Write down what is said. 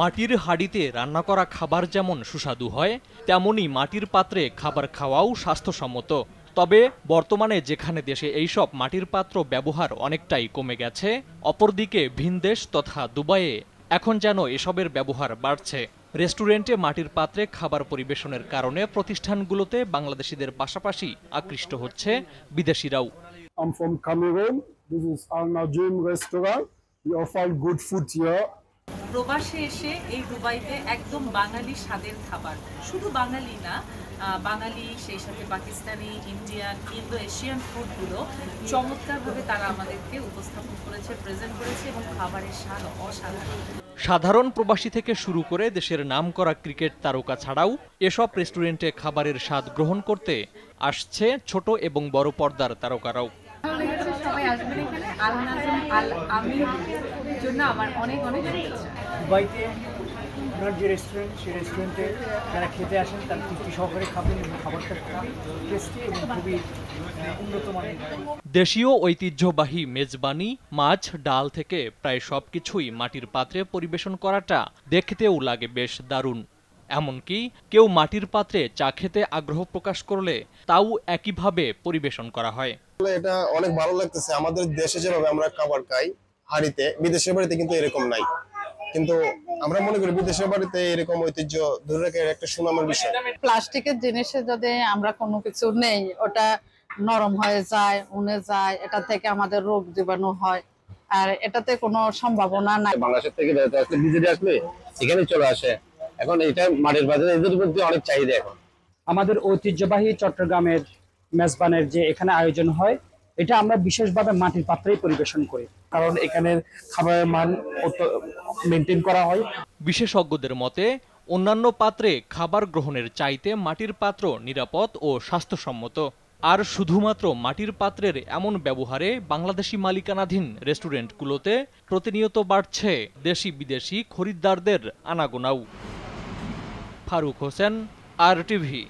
মাটির হাড়িতে রান্না করা খাবার যেমন সুস্বাদু হয় তেমনই মাটির পাত্রে খাবার খাওয়াও স্বাস্থ্যসম্মত তবে বর্তমানে যেখানে দেশে এইসব মাটির পাত্র ব্যবহার অনেকটাই কমে গেছে অপরদিকে ভিনদেশ তথা দুবাইয়ে এখন যেন এসবের ব্যবহার বাড়ছে রেস্টুরেন্টে মাটির পাত্রে খাবার পরিবেশনের কারণে প্রতিষ্ঠানগুলোতে বাংলাদেশিদের পাশাপাশি আকৃষ্ট হচ্ছে বিদেশিরাও প্রবাসে এসে এই দুবাইতে একদম বাঙালি স্বাদের খাবার শুধু বাঙালি না বাঙালি সেই সাথে পাকিস্তানি ইন্ডিয়ান ইন্দো এশিয়ান ফুডগুলো চমৎকারভাবে তারা আমাদেরকে উপস্থাপন করেছে প্রেজেন্ট করেছে এবং খাবারের স্বাদ অসাধারণ সাধারণ প্রবাসী থেকে শুরু করে দেশের নাম করা ক্রিকেট তারকা ছাড়াও এসব রেস্টুরেন্টে খাবারের স্বাদ গ্রহণ করতে আসছে ছোট এবং বড় পর্দার তারকারাও সবাই আসবেন এখানে আল জন্য আমার অনেক অনেক বাড়িতে আপনার যে রেস্টুরেন্ট সেই রেস্টুরেন্টে যারা খেতে আসেন তারা তৃপ্তি সহকারে খাবেন এবং খাবারটা টেস্টি এবং খুবই উন্নত মানের দেশীয় ঐতিহ্যবাহী মেজবানি মাছ ডাল থেকে প্রায় সব কিছুই মাটির পাত্রে পরিবেশন করাটা দেখতেও লাগে বেশ দারুণ এমনকি কেউ মাটির পাত্রে চা খেতে আগ্রহ প্রকাশ করলে তাও একইভাবে পরিবেশন করা হয় এটা অনেক ভালো লাগতেছে আমাদের দেশে যেভাবে আমরা খাবার খাই হাড়িতে বিদেশের বাড়িতে কিন্তু এরকম নাই কিন্তু আমরা মনে করি বিদেশের বাড়িতে এরকম ঐতিহ্য ধরে রাখার একটা সুনামের বিষয় প্লাস্টিকের জিনিসে যদি আমরা কোনো কিছু নেই ওটা নরম হয়ে যায় উনে যায় এটা থেকে আমাদের রোগ জীবাণু হয় আর এটাতে কোনো সম্ভাবনা নাই বাংলাদেশের থেকে নিজেরা আসলে এখানে চলে আসে এখন এটা মাঠের বাজারে এদের মধ্যে অনেক চাহিদা এখন আমাদের ঐতিহ্যবাহী চট্টগ্রামের মেজবানের যে এখানে আয়োজন হয় এটা আমরা বিশেষভাবে মাটির পাত্রেই পরিবেশন করি কারণ এখানের খাবারের মান মেনটেন করা হয় বিশেষজ্ঞদের মতে অন্যান্য পাত্রে খাবার গ্রহণের চাইতে মাটির পাত্র নিরাপদ ও স্বাস্থ্যসম্মত আর শুধুমাত্র মাটির পাত্রের এমন ব্যবহারে বাংলাদেশি মালিকানাধীন রেস্টুরেন্টগুলোতে প্রতিনিয়ত বাড়ছে দেশি বিদেশি খরিদ্দারদের আনাগোনাও फारूक हुसैन आर टी